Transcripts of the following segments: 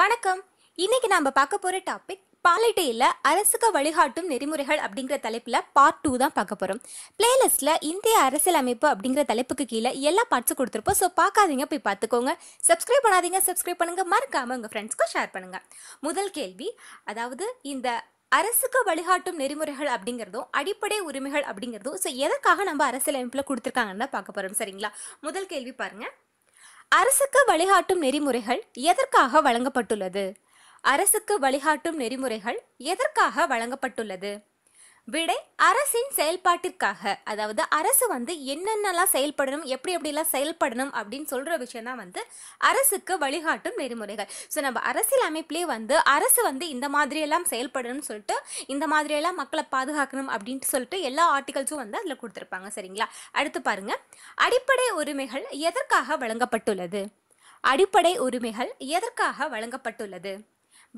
வணக்கம் இன்னைக்கு நாம பார்க்க போற டாபிக் பாலிட்டியில் அரசுக்கு வழிகாட்டும் நெறிமுறைகள் அப்படிங்கிற தலைப்பில் பார்ட் டூ தான் பார்க்க போகிறோம் பிளேலிஸ்ட்டில் இந்திய அரசியலமைப்பு அப்படிங்கிற தலைப்புக்கு கீழே எல்லா பார்ட்ஸும் கொடுத்துருப்போம் ஸோ பார்க்காதீங்க போய் பார்த்துக்கோங்க சப்ஸ்கிரைப் பண்ணாதீங்க சப்ஸ்கிரைப் பண்ணுங்கள் மறக்காமல் உங்கள் ஃப்ரெண்ட்ஸ்க்கும் ஷேர் பண்ணுங்கள் முதல் கேள்வி அதாவது இந்த அரசுக்கு வழிகாட்டும் நெறிமுறைகள் அப்படிங்கிறதும் அடிப்படை உரிமைகள் அப்படிங்கிறதும் ஸோ எதற்காக நம்ம அரசியலமைப்பில் கொடுத்துருக்காங்கன்னு தான் பார்க்க போகிறோம் சரிங்களா முதல் கேள்வி பாருங்கள் அரசுக்கு வழிகாட்டும் நெறிமுறைகள் எதற்காக வழங்கப்பட்டுள்ளது அரசுக்கு வழிகாட்டும் நெறிமுறைகள் எதற்காக வழங்கப்பட்டுள்ளது விடை அரசின் செயல்பாட்டிற்காக அதாவது அரசு வந்து என்னென்னலாம் செயல்படணும் எப்படி எப்படிலாம் செயல்படணும் அப்படின்னு சொல்கிற விஷயம் தான் வந்து அரசுக்கு வழிகாட்டும் நெறிமுறைகள் ஸோ நம்ம அரசியல் அமைப்புலேயே வந்து அரசு வந்து இந்த மாதிரியெல்லாம் செயல்படணும்னு சொல்லிட்டு இந்த மாதிரியெல்லாம் மக்களை பாதுகாக்கணும் அப்படின்ட்டு சொல்லிட்டு எல்லா ஆர்டிகல்ஸும் வந்து அதில் கொடுத்துருப்பாங்க சரிங்களா அடுத்து பாருங்கள் அடிப்படை உரிமைகள் எதற்காக வழங்கப்பட்டுள்ளது அடிப்படை உரிமைகள் எதற்காக வழங்கப்பட்டுள்ளது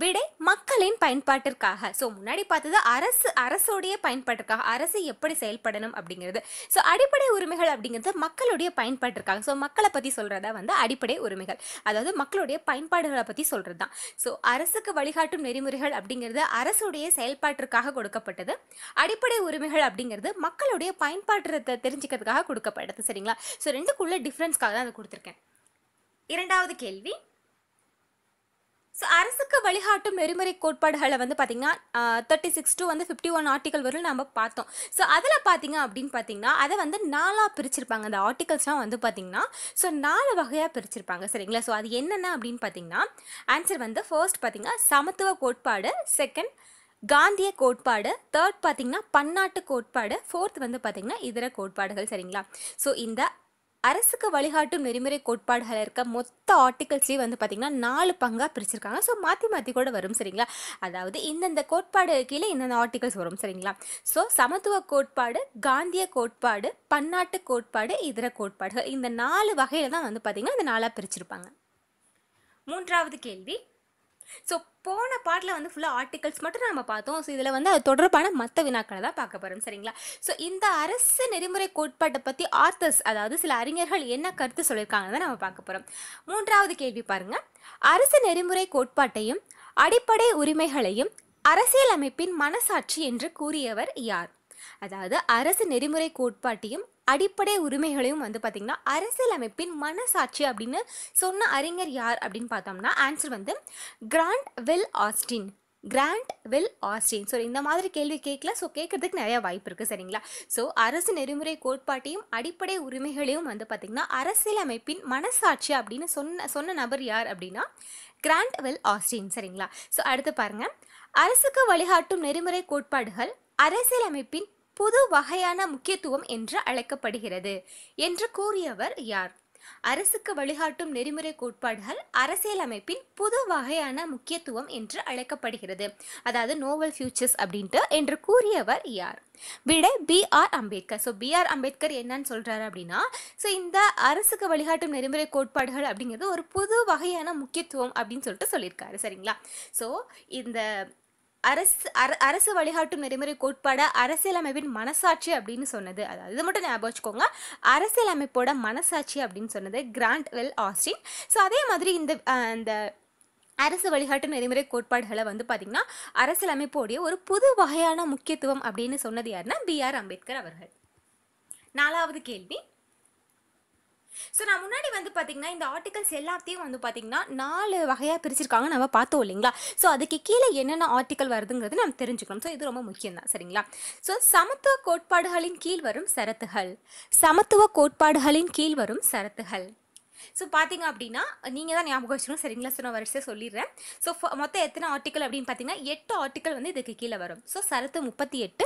விடை மக்களின் பயன்பாட்டிற்காக ஸோ முன்னாடி பார்த்தது அரசு அரசுடைய பயன்பாட்டிற்காக அரசு எப்படி செயல்படணும் அப்படிங்கிறது ஸோ அடிப்படை உரிமைகள் அப்படிங்கிறது மக்களுடைய பயன்பாட்டிற்காக ஸோ மக்களை பற்றி சொல்கிறதா வந்து அடிப்படை உரிமைகள் அதாவது மக்களுடைய பயன்பாடுகளை பற்றி சொல்கிறது தான் ஸோ அரசுக்கு வழிகாட்டும் நெறிமுறைகள் அப்படிங்கிறது அரசுடைய செயல்பாட்டிற்காக கொடுக்கப்பட்டது அடிப்படை உரிமைகள் அப்படிங்கிறது மக்களுடைய பயன்பாட்டுறதை தெரிஞ்சுக்கிறதுக்காக கொடுக்கப்பட்டது சரிங்களா ஸோ ரெண்டுக்குள்ள டிஃப்ரென்ஸ்க்காக தான் அதை கொடுத்துருக்கேன் இரண்டாவது கேள்வி ஸோ அரசுக்கு வழிகாட்டும் நெறிமுறை கோட்பாடுகளை வந்து பார்த்திங்கன்னா தேர்ட்டி சிக்ஸ் டூ வந்து ஃபிஃப்டி ஒன் ஆர்டிகல் வரும் நம்ம பார்த்தோம் ஸோ அதில் பார்த்தீங்க அப்படின்னு பார்த்தீங்கன்னா அதை வந்து நாலாக பிரிச்சிருப்பாங்க அந்த ஆர்டிகல்ஸ்லாம் வந்து பார்த்திங்கன்னா ஸோ நாலு வகையாக பிரிச்சிருப்பாங்க சரிங்களா ஸோ அது என்னென்ன அப்படின்னு பார்த்தீங்கன்னா ஆன்சர் வந்து ஃபர்ஸ்ட் பார்த்திங்கன்னா சமத்துவ கோட்பாடு செகண்ட் காந்திய கோட்பாடு தேர்ட் பார்த்தீங்கன்னா பன்னாட்டு கோட்பாடு ஃபோர்த் வந்து பார்த்திங்கன்னா இதர கோட்பாடுகள் சரிங்களா ஸோ இந்த அரசுக்கு வழிகாட்டும் நெறிமுறை கோட்பாடுகள் இருக்க மொத்த ஆர்டிகல்ஸ்லேயும் வந்து பார்த்திங்கன்னா நாலு பங்காக பிரிச்சிருக்காங்க ஸோ மாற்றி மாற்றி கூட வரும் சரிங்களா அதாவது இந்தந்த கோட்பாடு கீழே இந்தந்த ஆர்டிகல்ஸ் வரும் சரிங்களா ஸோ சமத்துவ கோட்பாடு காந்திய கோட்பாடு பன்னாட்டு கோட்பாடு இதர கோட்பாடுகள் இந்த நாலு வகையில் தான் வந்து பார்த்திங்கன்னா இந்த நாளாக பிரிச்சிருப்பாங்க மூன்றாவது கேள்வி ஸோ போன பாட்டில் வந்து ஃபுல்லாக ஆர்டிகல்ஸ் மட்டும் நம்ம பார்த்தோம் ஸோ இதில் வந்து அது தொடர்பான மற்ற வினாக்களை தான் பார்க்க போகிறோம் சரிங்களா ஸோ இந்த அரசு நெறிமுறை கோட்பாட்டை பற்றி ஆர்த்தர்ஸ் அதாவது சில அறிஞர்கள் என்ன கருத்து சொல்லியிருக்காங்கன்னு தான் நம்ம பார்க்க போகிறோம் மூன்றாவது கேள்வி பாருங்கள் அரசு நெறிமுறை கோட்பாட்டையும் அடிப்படை உரிமைகளையும் அரசியலமைப்பின் மனசாட்சி என்று கூறியவர் யார் அதாவது அரசு நெறிமுறை கோட்பாட்டையும் அடிப்படை உரிமைகளையும் வந்து பார்த்திங்கன்னா அரசியலமைப்பின் மனசாட்சி அப்படின்னு சொன்ன அறிஞர் யார் அப்படின்னு பார்த்தோம்னா ஆன்சர் வந்து Granville Austin Granville Austin so இந்த மாதிரி கேள்வி கேட்கல ஸோ கேட்குறதுக்கு நிறையா வாய்ப்பு இருக்குது சரிங்களா ஸோ அரசு நெறிமுறை கோட்பாட்டையும் அடிப்படை உரிமைகளையும் வந்து பார்த்திங்கன்னா அரசியலமைப்பின் மனசாட்சி அப்படின்னு சொன்ன சொன்ன நபர் யார் அப்படின்னா கிராண்ட் வெல் ஆஸ்டின் சரிங்களா ஸோ அடுத்து பாருங்கள் அரசுக்கு வழிகாட்டும் நெறிமுறை கோட்பாடுகள் அரசியலமைப்பின் புது வகையான முக்கியத்துவம் என்று அழைக்கப்படுகிறது என்று கூறியவர் யார் அரசுக்கு வழிகாட்டும் நெறிமுறை கோட்பாடுகள் அரசியலமைப்பின் புது வகையான முக்கியத்துவம் என்று அழைக்கப்படுகிறது அதாவது நோவல் ஃபியூச்சர்ஸ் அப்படின்ட்டு என்று கூறியவர் யார் விடை B R Ambedkar so B R Ambedkar என்னன்னு சொல்கிறாரு அப்படின்னா ஸோ இந்த அரசுக்கு வழிகாட்டும் நெறிமுறை கோட்பாடுகள் அப்படிங்கிறது ஒரு புது வகையான முக்கியத்துவம் அப்படின்னு சொல்லிட்டு சொல்லியிருக்காரு சரிங்களா ஸோ இந்த அரசு அரசு வழிகாட்டும் நெறிமுறை கோட்பாட அரசியலமைப்பின் மனசாட்சி அப்படின்னு சொன்னது அதாவது இது மட்டும் ஞாபகம் வச்சுக்கோங்க அரசியலமைப்போட மனசாட்சி அப்படின்னு சொன்னது கிராண்ட் வெல் ஆஸ்டின் ஸோ அதே மாதிரி இந்த இந்த அரசு வழிகாட்டு நெறிமுறை கோட்பாடுகளை வந்து பார்த்திங்கன்னா அரசியலமைப்போடைய ஒரு புது வகையான முக்கியத்துவம் அப்படின்னு சொன்னது யாருன்னா பி ஆர் அம்பேத்கர் அவர்கள் நாலாவது கேள்வி ஸோ நான் முன்னாடி வந்து பார்த்திங்கன்னா இந்த ஆர்டிகல்ஸ் எல்லாத்தையும் வந்து பார்த்திங்கன்னா நாலு வகையாக பிரிச்சிருக்காங்க நம்ம பார்த்தோம் இல்லைங்களா ஸோ அதுக்கு கீழே என்னென்ன ஆர்டிக்கல் வருதுங்கிறது நம்ம தெரிஞ்சுக்கணும் ஸோ இது ரொம்ப முக்கியம் தான் சரிங்களா ஸோ சமத்துவ கோட்பாடுகளின் கீழ் வரும் சரத்துகள் சமத்துவ கோட்பாடுகளின் கீழ் வரும் சரத்துகள் ஸோ பார்த்தீங்க அப்படின்னா நீங்கள் தான் ஞாபகம் வச்சுக்கணும் சரிங்களா சொன்ன நான் வரிசை சொல்லிடுறேன் ஸோ மொத்தம் எத்தனை ஆர்டிக்கல் அப்படின்னு பார்த்தீங்கன்னா எட்டு ஆர்டிக்கல் வந்து இதுக்கு கீழே வரும் ஸோ சரத்து முப்பத்தி எட்டு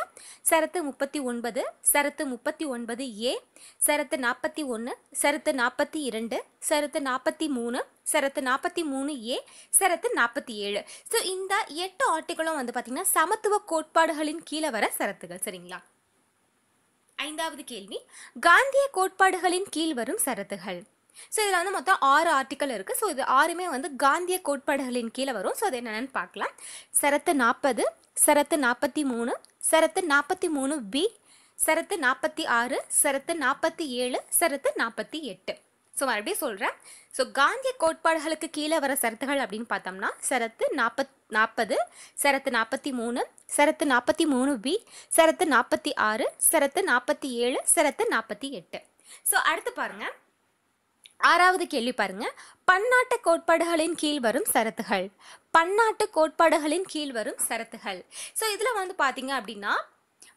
சரத்து முப்பத்தி ஒன்பது சரத்து முப்பத்தி ஒன்பது ஏ சரத்து நாற்பத்தி ஒன்று சரத்து நாற்பத்தி இரண்டு சரத்து நாற்பத்தி மூணு சரத்து நாற்பத்தி மூணு ஏ சரத்து நாற்பத்தி ஏழு ஸோ இந்த எட்டு ஆர்டிகளும் வந்து பார்த்தீங்கன்னா சமத்துவ கோட்பாடுகளின் கீழே வர சரத்துகள் சரிங்களா ஐந்தாவது கேள்வி காந்திய கோட்பாடுகளின் கீழ் வரும் சரத்துகள் ஸோ இதில் வந்து மொத்தம் ஆறு ஆர்டிக்கல் இருக்குது ஸோ இது ஆறுமே வந்து காந்திய கோட்பாடுகளின் கீழே வரும் ஸோ அது என்னென்னு பார்க்கலாம் சரத்து நாற்பது சரத்து நாற்பத்தி மூணு சரத்து நாற்பத்தி மூணு பி சரத்து நாற்பத்தி ஆறு சரத்து நாற்பத்தி ஏழு சரத்து நாற்பத்தி எட்டு ஸோ மறுபடியும் சொல்கிறேன் ஸோ காந்திய கோட்பாடுகளுக்கு கீழே வர சரத்துகள் அப்படின்னு பார்த்தோம்னா சரத்து நாற்பத் நாற்பது சரத்து நாற்பத்தி மூணு சரத்து நாற்பத்தி மூணு பி சரத்து நாற்பத்தி ஆறு சரத்து நாற்பத்தி ஏழு சரத்து நாற்பத்தி எட்டு ஸோ அடுத்து பாருங்கள் ஆறாவது கேள்வி பாருங்க பன்னாட்டு கோட்பாடுகளின் கீழ் வரும் சரத்துகள் பன்னாட்டு கோட்பாடுகளின் கீழ் வரும் சரத்துகள் ஸோ இதில் வந்து பார்த்தீங்க அப்படின்னா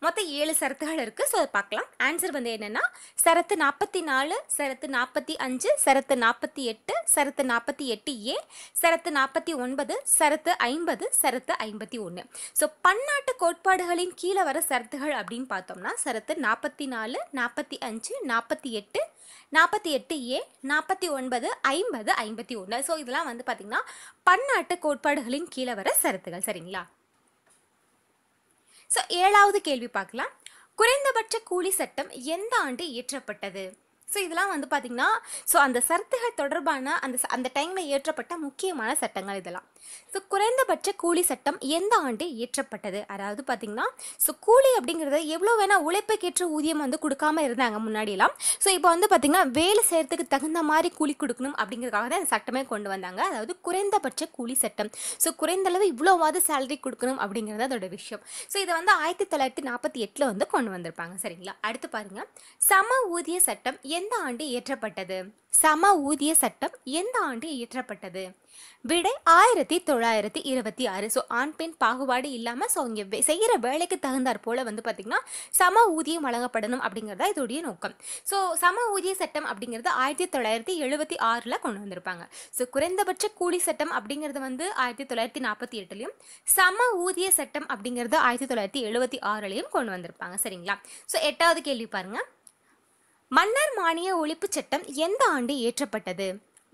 மொத்தம் ஏழு சரத்துகள் இருக்குது ஸோ அதை பார்க்கலாம் ஆன்சர் வந்து என்னென்னா சரத்து நாற்பத்தி நாலு சரத்து நாற்பத்தி அஞ்சு சரத்து நாற்பத்தி எட்டு சரத்து நாற்பத்தி எட்டு ஏ சரத்து நாற்பத்தி ஒன்பது சரத்து ஐம்பது சரத்து ஐம்பத்தி ஒன்று ஸோ பன்னாட்டு கோட்பாடுகளின் கீழே வர சரத்துகள் அப்படின்னு பார்த்தோம்னா சரத்து நாற்பத்தி நாலு நாற்பத்தி அஞ்சு நாற்பத்தி எட்டு நாற்பத்தி எட்டு ஏ நாற்பத்தி ஒன்பது ஐம்பது ஐம்பத்தி ஒன்று ஸோ இதெல்லாம் வந்து பார்த்திங்கன்னா பன்னாட்டு கோட்பாடுகளின் கீழே வர சரத்துகள் சரிங்களா ஸோ ஏழாவது கேள்வி பார்க்கலாம் குறைந்தபட்ச கூலி சட்டம் எந்த ஆண்டு இயற்றப்பட்டது ஸோ இதெல்லாம் வந்து பார்த்திங்கன்னா ஸோ அந்த சரத்துகள் தொடர்பான அந்த அந்த டைமில் இயற்றப்பட்ட முக்கியமான சட்டங்கள் இதெல்லாம் ஸோ குறைந்தபட்ச கூலி சட்டம் எந்த ஆண்டு இயற்றப்பட்டது அதாவது பார்த்தீங்கன்னா ஸோ கூலி அப்படிங்கிறது எவ்வளோ வேணால் உழைப்புக்கேற்ற ஊதியம் வந்து கொடுக்காம இருந்தாங்க முன்னாடியெல்லாம் ஸோ இப்போ வந்து பார்த்திங்கன்னா வேலை செய்கிறதுக்கு தகுந்த மாதிரி கூலி கொடுக்கணும் அப்படிங்கிறதுக்காக தான் சட்டமே கொண்டு வந்தாங்க அதாவது குறைந்தபட்ச கூலி சட்டம் ஸோ குறைந்த அளவு இவ்வளோவாவது சேலரி கொடுக்கணும் அப்படிங்கிறது அதோட விஷயம் ஸோ இதை வந்து ஆயிரத்தி தொள்ளாயிரத்தி நாற்பத்தி எட்டில் வந்து கொண்டு வந்திருப்பாங்க சரிங்களா அடுத்து பாருங்க சம ஊதிய சட்டம் எந்த ஆண்டு இயற்றப்பட்டது சம ஊதிய சட்டம் எந்த ஆண்டு இயற்றப்பட்டது விடை ஆயிரத்தி தொள்ளாயிரத்தி இருபத்தி ஆறு ஸோ ஆண் பெண் பாகுபாடு இல்லாமல் ஸோ இங்கே செய்கிற வேலைக்கு தகுந்தாற் போல் வந்து பார்த்திங்கன்னா சம ஊதியம் வழங்கப்படணும் அப்படிங்கிறதா இதோடைய நோக்கம் ஸோ சம ஊதிய சட்டம் அப்படிங்கிறது ஆயிரத்தி தொள்ளாயிரத்தி எழுபத்தி ஆறில் கொண்டு வந்திருப்பாங்க ஸோ குறைந்தபட்ச கூலி சட்டம் அப்படிங்கிறது வந்து ஆயிரத்தி தொள்ளாயிரத்தி நாற்பத்தி எட்டுலையும் சம ஊதிய சட்டம் அப்படிங்கிறது ஆயிரத்தி தொள்ளாயிரத்தி எழுபத்தி ஆறுலையும் கொண்டு வந்திருப்பாங்க சரிங்களா ஸோ எட்டாவது கேள்வி பாருங்கள் மன்னர் மானிய ஒழிப்பு சட்டம் எந்த ஆண்டு இயற்றப்பட்டது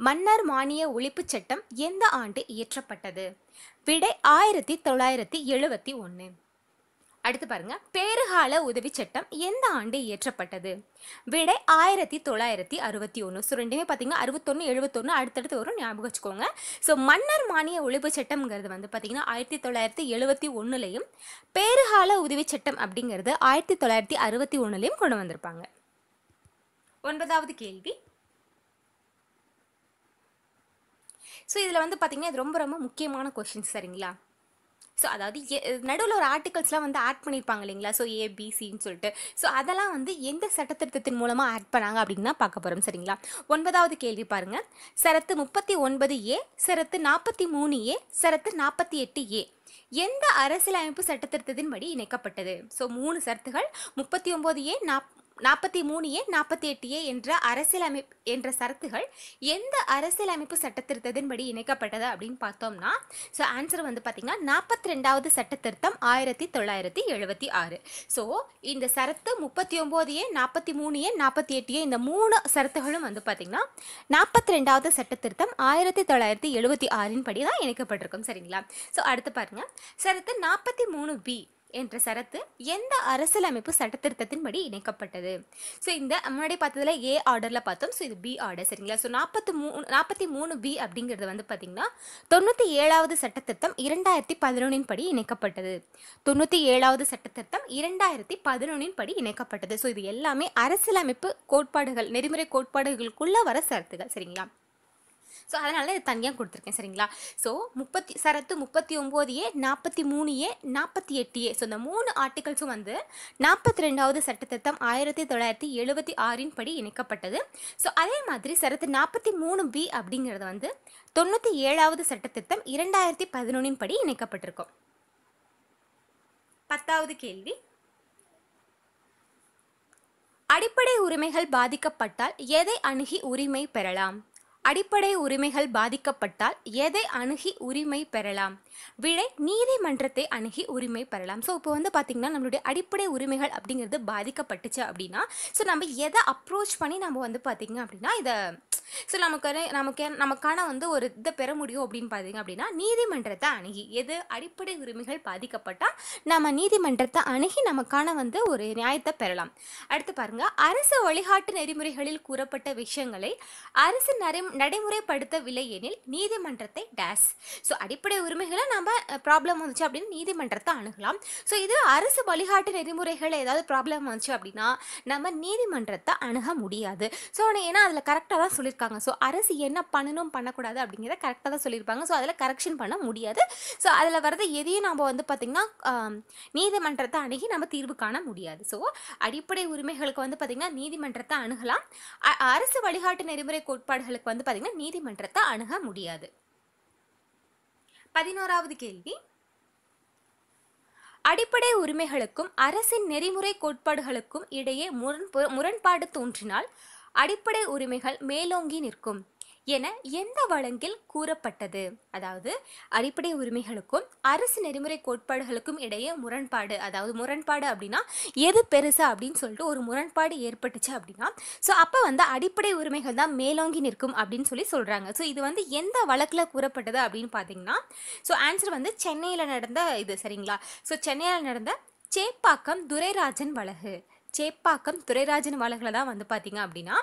மன்னர் மானிய ஒழிப்புச் சட்டம் எந்த ஆண்டு இயற்றப்பட்டது விடை ஆயிரத்தி தொள்ளாயிரத்தி எழுபத்தி ஒன்று அடுத்து பாருங்க பேருகால உதவி சட்டம் எந்த ஆண்டு இயற்றப்பட்டது விடை ஆயிரத்தி தொள்ளாயிரத்தி அறுபத்தி ஒன்று ஸோ ரெண்டுமே பார்த்தீங்கன்னா அறுபத்தொன்று எழுபத்தொன்று அடுத்தடுத்து வரும் ஞாபகம் வச்சுக்கோங்க ஸோ மன்னர் மானிய ஒழிப்பு சட்டம்ங்கிறது வந்து பார்த்தீங்கன்னா ஆயிரத்தி தொள்ளாயிரத்தி எழுபத்தி ஒன்றுலையும் பேருகால உதவி சட்டம் அப்படிங்கிறது ஆயிரத்தி தொள்ளாயிரத்தி அறுபத்தி ஒன்றுலையும் கொண்டு வந்திருப்பாங்க ஒன்பதாவது கேள்வி ஸோ இதில் வந்து பார்த்திங்கன்னா இது ரொம்ப ரொம்ப முக்கியமான கொஷின்ஸ் சரிங்களா ஸோ அதாவது நடுவில் ஒரு ஆர்டிகல்ஸ்லாம் வந்து ஆட் பண்ணியிருப்பாங்க இல்லைங்களா ஸோ ஏபிசின்னு சொல்லிட்டு ஸோ அதெல்லாம் வந்து எந்த சட்டத்திருத்தத்தின் மூலமாக ஆட் பண்ணாங்க அப்படின்னு பார்க்க போகிறோம் சரிங்களா ஒன்பதாவது கேள்வி பாருங்கள் சரத்து முப்பத்தி ஒன்பது ஏ சரத்து நாற்பத்தி மூணு ஏ சரத்து நாற்பத்தி எட்டு ஏ எந்த அரசியலமைப்பு சட்டத்திருத்தத்தின்படி இணைக்கப்பட்டது ஸோ மூணு சரத்துகள் முப்பத்தி ஒம்பது ஏ நாப் நாற்பத்தி மூணு ஏ நாற்பத்தி எட்டு ஏ என்ற அரசியலமைப்பு என்ற சரத்துகள் எந்த அரசியலமைப்பு சட்டத்திருத்தத்தின்படி இணைக்கப்பட்டது அப்படின்னு பார்த்தோம்னா ஸோ ஆன்சர் வந்து பார்த்தீங்கன்னா நாற்பத்தி ரெண்டாவது சட்டத்திருத்தம் ஆயிரத்தி தொள்ளாயிரத்தி எழுபத்தி ஆறு ஸோ இந்த சரத்து முப்பத்தி ஒம்பது ஏ நாற்பத்தி மூணு ஏ நாற்பத்தி எட்டு ஏ இந்த மூணு சரத்துகளும் வந்து பார்த்தீங்கன்னா நாற்பத்தி ரெண்டாவது சட்டத்திருத்தம் ஆயிரத்தி தொள்ளாயிரத்தி எழுபத்தி ஆறின் படி தான் இணைக்கப்பட்டிருக்கும் சரிங்களா ஸோ அடுத்து பாருங்கள் சரத்து நாற்பத்தி மூணு பி என்ற சரத்து எந்த அரசியலமைப்பு சட்டத்திருத்தத்தின்படி இணைக்கப்பட்டது ஸோ இந்த முன்னாடி பார்த்ததில் ஏ ஆர்டரில் பார்த்தோம் ஸோ இது பி ஆர்டர் சரிங்களா ஸோ நாற்பத்தி மூணு நாற்பத்தி மூணு பி அப்படிங்கிறது வந்து பார்த்தீங்கன்னா தொண்ணூற்றி ஏழாவது சட்டத்திருத்தம் இரண்டாயிரத்தி பதினொன்றின் படி இணைக்கப்பட்டது தொண்ணூற்றி ஏழாவது சட்டத்திருத்தம் இரண்டாயிரத்தி பதினொன்றின் படி இணைக்கப்பட்டது ஸோ இது எல்லாமே அரசியலமைப்பு கோட்பாடுகள் நெறிமுறை கோட்பாடுகளுக்குள்ள வர சரத்துகள் சரிங்களா ஸோ அதனால இது தனியாக கொடுத்துருக்கேன் சரிங்களா ஸோ முப்பத்தி சரத்து முப்பத்தி ஒம்பது ஏ நாற்பத்தி மூணு ஏ நாற்பத்தி எட்டு ஏ ஸோ இந்த மூணு ஆர்டிகல்ஸும் வந்து நாற்பத்தி ரெண்டாவது சட்டத்திட்டம் ஆயிரத்தி தொள்ளாயிரத்தி எழுபத்தி ஆறின் படி இணைக்கப்பட்டது ஸோ அதே மாதிரி சரத்து நாற்பத்தி மூணு பி அப்படிங்கிறது வந்து தொண்ணூற்றி ஏழாவது சட்டத்திட்டம் இரண்டாயிரத்தி பதினொன்றின் படி இணைக்கப்பட்டிருக்கும் பத்தாவது கேள்வி அடிப்படை உரிமைகள் பாதிக்கப்பட்டால் எதை அணுகி உரிமை பெறலாம் அடிப்படை உரிமைகள் பாதிக்கப்பட்டால் எதை அணுகி உரிமை பெறலாம் விடை நீதிமன்றத்தை அணுகி உரிமை பெறலாம் ஸோ இப்போ வந்து பார்த்திங்கன்னா நம்மளுடைய அடிப்படை உரிமைகள் அப்படிங்கிறது பாதிக்கப்பட்டுச்சு அப்படின்னா ஸோ நம்ம எதை அப்ரோச் பண்ணி நம்ம வந்து பார்த்திங்க அப்படின்னா இதை ஸோ நமக்கு நமக்கு நமக்கான வந்து ஒரு இதை பெற முடியும் அப்படின்னு பார்த்தீங்க அப்படின்னா நீதிமன்றத்தை அணுகி எது அடிப்படை உரிமைகள் பாதிக்கப்பட்டால் நம்ம நீதிமன்றத்தை அணுகி நமக்கான வந்து ஒரு நியாயத்தை பெறலாம் அடுத்து பாருங்கள் அரசு வழிகாட்டு நெறிமுறைகளில் கூறப்பட்ட விஷயங்களை அரசு நெறி நடைமுறைப்படுத்தவில்லை எனில் நீதிமன்றத்தை டேஸ் ஸோ அடிப்படை உரிமைகளை நம்ம ப்ராப்ளம் வந்துச்சு அப்படின்னு நீதிமன்றத்தை அணுகலாம் ஸோ இது அரசு வழிகாட்டு நெறிமுறைகள் ஏதாவது ப்ராப்ளம் வந்துச்சு அப்படின்னா நம்ம நீதிமன்றத்தை அணுக முடியாது ஸோ ஏன்னா அதில் கரெக்டாக தான் சொல்லியிருக்காங்க ஸோ அரசு என்ன பண்ணணும் பண்ணக்கூடாது அப்படிங்கிறத கரெக்டாக தான் சொல்லியிருப்பாங்க ஸோ அதில் கரெக்ஷன் பண்ண முடியாது ஸோ அதில் வரது எதையும் நம்ம வந்து பார்த்திங்கன்னா நீதிமன்றத்தை அணுகி நம்ம தீர்வு காண முடியாது ஸோ அடிப்படை உரிமைகளுக்கு வந்து பார்த்திங்கன்னா நீதிமன்றத்தை அணுகலாம் அரசு வழிகாட்டு நெறிமுறை கோட்பாடுகளுக்கு வந்து வந்து பார்த்திங்கன்னா நீதிமன்றத்தை அணுக முடியாது பதினோராவது கேள்வி அடிப்படை உரிமைகளுக்கும் அரசின் நெறிமுறை கோட்பாடுகளுக்கும் இடையே முரண்பாடு தோன்றினால் அடிப்படை உரிமைகள் மேலோங்கி நிற்கும் என எந்த வழங்கில் கூறப்பட்டது அதாவது அடிப்படை உரிமைகளுக்கும் அரசு நெறிமுறை கோட்பாடுகளுக்கும் இடையே முரண்பாடு அதாவது முரண்பாடு அப்படின்னா எது பெருசா அப்படின்னு சொல்லிட்டு ஒரு முரண்பாடு ஏற்பட்டுச்சு அப்படின்னா ஸோ அப்போ வந்து அடிப்படை உரிமைகள் தான் மேலோங்கி நிற்கும் அப்படின்னு சொல்லி சொல்கிறாங்க ஸோ இது வந்து எந்த வழக்கில் கூறப்பட்டது அப்படின்னு பார்த்தீங்கன்னா ஸோ ஆன்சர் வந்து சென்னையில் நடந்த இது சரிங்களா ஸோ சென்னையில் நடந்த சேப்பாக்கம் துரைராஜன் வழக்கு சேப்பாக்கம் துரைராஜன் வழக்கில் தான் வந்து பார்த்திங்க அப்படின்னா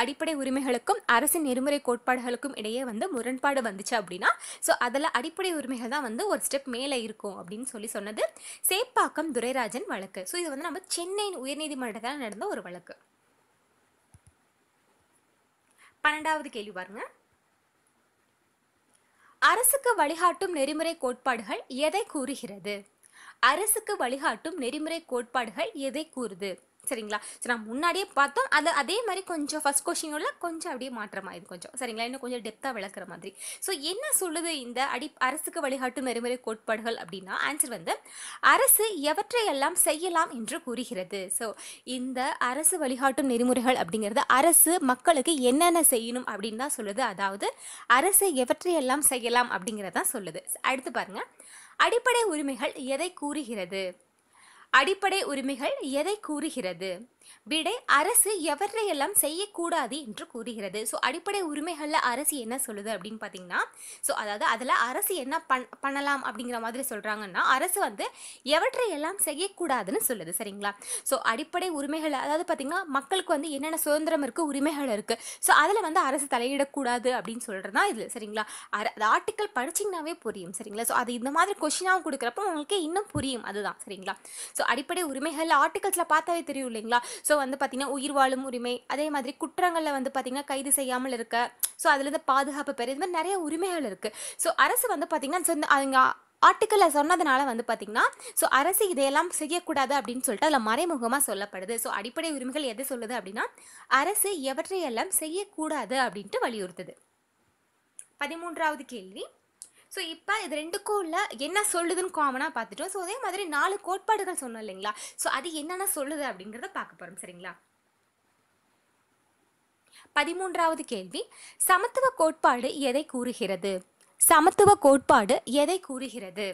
அடிப்படை உரிமைகளுக்கும் அரசின் நெறிமுறை கோட்பாடுகளுக்கும் இடையே வந்து முரண்பாடு வந்துச்சு அப்படின்னா ஸோ அதில் அடிப்படை உரிமைகள் தான் வந்து ஒரு ஸ்டெப் மேலே இருக்கும் அப்படின்னு சொல்லி சொன்னது சேப்பாக்கம் துரைராஜன் வழக்கு ஸோ இது வந்து நம்ம சென்னையின் உயர்நீதிமன்றத்தில் நடந்த ஒரு வழக்கு பன்னெண்டாவது கேள்வி பாருங்க அரசுக்கு வழிகாட்டும் நெறிமுறை கோட்பாடுகள் எதை கூறுகிறது அரசுக்கு வழிகாட்டும் நெறிமுறை கோட்பாடுகள் எதை கூறுது சரிங்களா சரி நான் முன்னாடியே பார்த்தோம் அது அதே மாதிரி கொஞ்சம் ஃபஸ்ட் உள்ள கொஞ்சம் அப்படியே மாற்றமாக கொஞ்சம் சரிங்களா இன்னும் கொஞ்சம் டெப்த்தாக விளக்குற மாதிரி ஸோ என்ன சொல்லுது இந்த அடி அரசுக்கு வழிகாட்டும் நெறிமுறை கோட்பாடுகள் அப்படின்னா ஆன்சர் வந்து அரசு எவற்றையெல்லாம் செய்யலாம் என்று கூறுகிறது ஸோ இந்த அரசு வழிகாட்டும் நெறிமுறைகள் அப்படிங்கிறது அரசு மக்களுக்கு என்னென்ன செய்யணும் அப்படின்னு தான் சொல்லுது அதாவது அரசு எவற்றையெல்லாம் செய்யலாம் அப்படிங்கிறதான் சொல்லுது அடுத்து பாருங்கள் அடிப்படை உரிமைகள் எதை கூறுகிறது அடிப்படை உரிமைகள் எதை கூறுகிறது விடை அரசு எவற்றையெல்லாம் செய்யக்கூடாது என்று கூறுகிறது ஸோ அடிப்படை உரிமைகளில் அரசு என்ன சொல்லுது அப்படின்னு பார்த்தீங்கன்னா ஸோ அதாவது அதில் அரசு என்ன பண் பண்ணலாம் அப்படிங்கிற மாதிரி சொல்கிறாங்கன்னா அரசு வந்து எவற்றையெல்லாம் செய்யக்கூடாதுன்னு சொல்லுது சரிங்களா ஸோ அடிப்படை உரிமைகள் அதாவது பார்த்திங்கன்னா மக்களுக்கு வந்து என்னென்ன சுதந்திரம் இருக்குது உரிமைகள் இருக்குது ஸோ அதில் வந்து அரசு தலையிடக்கூடாது அப்படின்னு சொல்கிறது தான் இதில் சரிங்களா அர அது ஆர்டிக்கல் படிச்சிங்கனாவே புரியும் சரிங்களா ஸோ அது இந்த மாதிரி கொஷினாகவும் கொடுக்குறப்ப உங்களுக்கு இன்னும் புரியும் அதுதான் சரிங்களா ஸோ அடிப்படை உரிமைகள் ஆர்டிகல்ஸில் பார்த்தாவே தெரியும் இல்லைங்களா ஸோ வந்து பார்த்திங்கன்னா உயிர் வாழும் உரிமை அதே மாதிரி குற்றங்களில் வந்து பார்த்திங்கன்னா கைது செய்யாமல் இருக்க ஸோ அதுலேருந்து பாதுகாப்பு பெற இது மாதிரி நிறைய உரிமைகள் இருக்குது ஸோ அரசு வந்து பார்த்திங்கன்னா அவங்க ஆர்டிக்கலில் சொன்னதுனால வந்து பார்த்திங்கன்னா ஸோ அரசு இதையெல்லாம் செய்யக்கூடாது அப்படின்னு சொல்லிட்டு அதில் மறைமுகமாக சொல்லப்படுது ஸோ அடிப்படை உரிமைகள் எது சொல்லுது அப்படின்னா அரசு எவற்றையெல்லாம் செய்யக்கூடாது அப்படின்ட்டு வலியுறுத்துது பதிமூன்றாவது கேள்வி ஸோ இப்போ இது ரெண்டுக்கும் உள்ள என்ன சொல்லுதுன்னு காமனாக பார்த்துட்டோம் ஸோ அதே மாதிரி நாலு கோட்பாடுகள் சொன்னோம் இல்லைங்களா ஸோ அது என்னென்ன சொல்லுது அப்படிங்கிறத பார்க்க போகிறோம் சரிங்களா பதிமூன்றாவது கேள்வி சமத்துவ கோட்பாடு எதை கூறுகிறது சமத்துவ கோட்பாடு எதை கூறுகிறது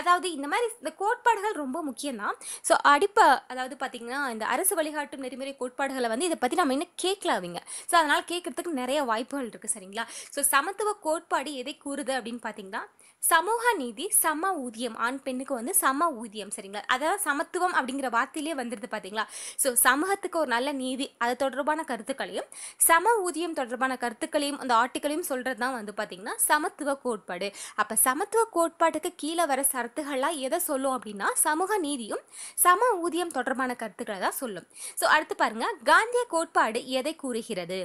அதாவது இந்த மாதிரி இந்த கோட்பாடுகள் ரொம்ப முக்கியம்தான் ஸோ அடிப்பை அதாவது பார்த்திங்கன்னா இந்த அரசு வழிகாட்டும் நெறிமுறை கோட்பாடுகளை வந்து இதை பற்றி நம்ம இன்னும் கேட்கல அவங்க ஸோ அதனால் கேட்குறதுக்கு நிறைய வாய்ப்புகள் இருக்குது சரிங்களா ஸோ சமத்துவ கோட்பாடு எதை கூறுது அப்படின்னு பார்த்தீங்கன்னா சமூக நீதி சம ஊதியம் ஆண் பெண்ணுக்கு வந்து சம ஊதியம் சரிங்களா அதாவது சமத்துவம் அப்படிங்கிற வார்த்தையிலே வந்துடுது பார்த்தீங்களா ஸோ சமூகத்துக்கு ஒரு நல்ல நீதி அது தொடர்பான கருத்துக்களையும் சம ஊதியம் தொடர்பான கருத்துக்களையும் அந்த ஆர்டிக்களையும் சொல்கிறது தான் வந்து பார்த்திங்கன்னா சமத்துவ கோட்பாடு அப்போ சமத்துவ கோட்பாட்டுக்கு கீழே வர சரத்துகள்லாம் எதை சொல்லும் அப்படின்னா சமூக நீதியும் சம ஊதியம் தொடர்பான கருத்துக்களை தான் சொல்லும் ஸோ அடுத்து பாருங்கள் காந்திய கோட்பாடு எதை கூறுகிறது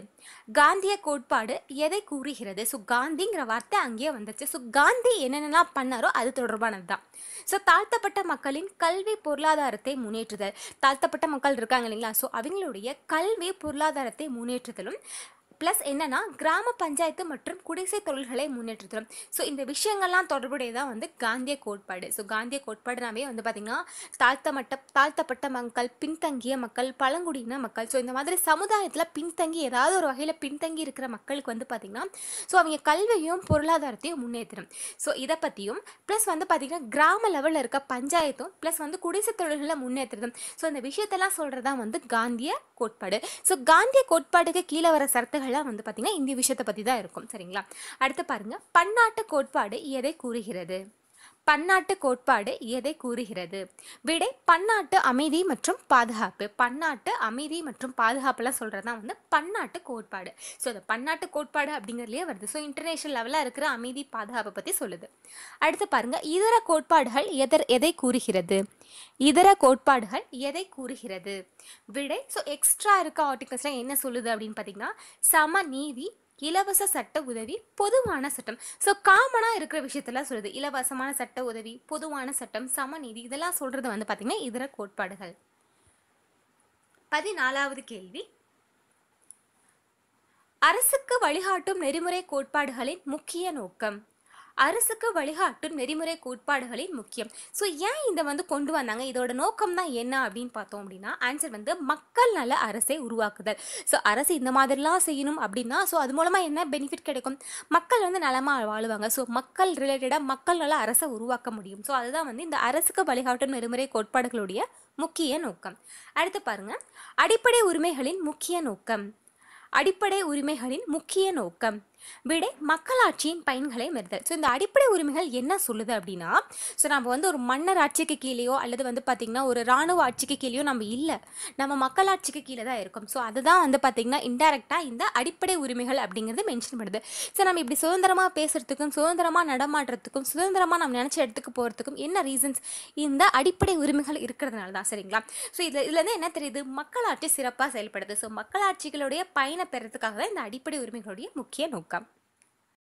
காந்திய கோட்பாடு எதை கூறுகிறது ஸோ காந்திங்கிற வார்த்தை அங்கேயே வந்துச்சு ஸோ காந்தி என்னென்னலாம் பண்ணாரோ அது தொடர்பானது தான் ஸோ தாழ்த்தப்பட்ட மக்களின் கல்வி பொருளாதாரத்தை முன்னேற்றுதல் தாழ்த்தப்பட்ட மக்கள் இருக்காங்க இல்லைங்களா ஸோ அவங்களுடைய கல்வி பொருளாதாரத்தை முன்னேற்றுதலும் ப்ளஸ் என்னென்னா கிராம பஞ்சாயத்து மற்றும் குடிசை தொழில்களை முன்னேற்றம் ஸோ இந்த விஷயங்கள்லாம் தொடர்புடையதான் வந்து காந்திய கோட்பாடு ஸோ காந்திய கோட்பாடுனாவே வந்து பார்த்திங்கன்னா தாழ்த்தமட்ட தாழ்த்தப்பட்ட மக்கள் பின்தங்கிய மக்கள் பழங்குடியின மக்கள் ஸோ இந்த மாதிரி சமுதாயத்தில் பின்தங்கி ஏதாவது ஒரு வகையில் பின்தங்கி இருக்கிற மக்களுக்கு வந்து பார்த்திங்கன்னா ஸோ அவங்க கல்வியும் பொருளாதாரத்தையும் முன்னேற்றணும் ஸோ இதை பற்றியும் ப்ளஸ் வந்து பார்த்தீங்கன்னா கிராம லெவலில் இருக்க பஞ்சாயத்தும் ப்ளஸ் வந்து குடிசை தொழில்களை முன்னேற்றம் ஸோ இந்த விஷயத்தெல்லாம் சொல்கிறது தான் வந்து காந்திய கோட்பாடு ஸோ காந்திய கோட்பாடுக்கு கீழே வர சரத்துகள் ஃபுல்லாக வந்து பார்த்திங்கன்னா இந்த விஷயத்தை பற்றி தான் இருக்கும் சரிங்களா அடுத்து பாருங்கள் பன்னாட்டு கோட்பாடு எதை கூறுகிறது பன்னாட்டு கோட்பாடு எதை கூறுகிறது விடை பன்னாட்டு அமைதி மற்றும் பாதுகாப்பு பன்னாட்டு அமைதி மற்றும் பாதுகாப்புலாம் சொல்கிறது தான் வந்து பன்னாட்டு கோட்பாடு ஸோ அந்த பன்னாட்டு கோட்பாடு அப்படிங்கிறதுலேயே வருது ஸோ இன்டர்நேஷ்னல் லெவலில் இருக்கிற அமைதி பாதுகாப்பை பற்றி சொல்லுது அடுத்து பாருங்கள் இதர கோட்பாடுகள் எதர் எதை கூறுகிறது இதர கோட்பாடுகள் எதை கூறுகிறது விடை ஸோ எக்ஸ்ட்ரா இருக்க ஆர்டிகல்ஸ்லாம் என்ன சொல்லுது அப்படின்னு பார்த்தீங்கன்னா சம நீதி இலவச சட்ட உதவி பொதுவான சட்டம் ஸோ காமனாக இருக்கிற விஷயத்தெல்லாம் சொல்லுது இலவசமான சட்ட உதவி பொதுவான சட்டம் சமநீதி இதெல்லாம் சொல்கிறது வந்து பார்த்திங்கன்னா இதர கோட்பாடுகள் பதினாலாவது கேள்வி அரசுக்கு வழிகாட்டும் நெறிமுறை கோட்பாடுகளின் முக்கிய நோக்கம் அரசுக்கு வழிகாட்டும் நெறிமுறை கோட்பாடுகளில் முக்கியம் ஸோ ஏன் இதை வந்து கொண்டு வந்தாங்க இதோட நோக்கம் தான் என்ன அப்படின்னு பார்த்தோம் அப்படின்னா ஆன்சர் வந்து மக்கள் நல அரசை உருவாக்குதல் ஸோ அரசு இந்த மாதிரிலாம் செய்யணும் அப்படின்னா ஸோ அது மூலமாக என்ன பெனிஃபிட் கிடைக்கும் மக்கள் வந்து நலமாக வாழுவாங்க ஸோ மக்கள் ரிலேட்டடாக மக்கள் நல அரசை உருவாக்க முடியும் ஸோ அதுதான் வந்து இந்த அரசுக்கு வழிகாட்டும் நெறிமுறை கோட்பாடுகளுடைய முக்கிய நோக்கம் அடுத்து பாருங்க அடிப்படை உரிமைகளின் முக்கிய நோக்கம் அடிப்படை உரிமைகளின் முக்கிய நோக்கம் விடை மக்களாட்சியின் பயன்களை மறுதல் ஸோ இந்த அடிப்படை உரிமைகள் என்ன சொல்லுது அப்படின்னா ஸோ நம்ம வந்து ஒரு மன்னர் ஆட்சிக்கு கீழேயோ அல்லது வந்து பார்த்திங்கன்னா ஒரு இராணுவ ஆட்சிக்கு கீழேயோ நம்ம இல்லை நம்ம மக்களாட்சிக்கு கீழே தான் இருக்கும் ஸோ அதுதான் வந்து பார்த்திங்கன்னா இன்டெரக்டாக இந்த அடிப்படை உரிமைகள் அப்படிங்கிறது மென்ஷன் பண்ணுது ஸோ நம்ம இப்படி சுதந்திரமாக பேசுகிறதுக்கும் சுதந்திரமாக நடமாடுறதுக்கும் சுதந்திரமாக நம்ம நினச்ச இடத்துக்கு போகிறதுக்கும் என்ன ரீசன்ஸ் இந்த அடிப்படை உரிமைகள் இருக்கிறதுனால தான் சரிங்களா ஸோ இதில் இதுலேருந்து என்ன தெரியுது மக்களாட்சி சிறப்பாக செயல்படுது ஸோ மக்களாட்சிகளுடைய பயனை பெறத்துக்காக தான் இந்த அடிப்படை உரிமைகளுடைய முக்கிய நோக்கம் кнопка.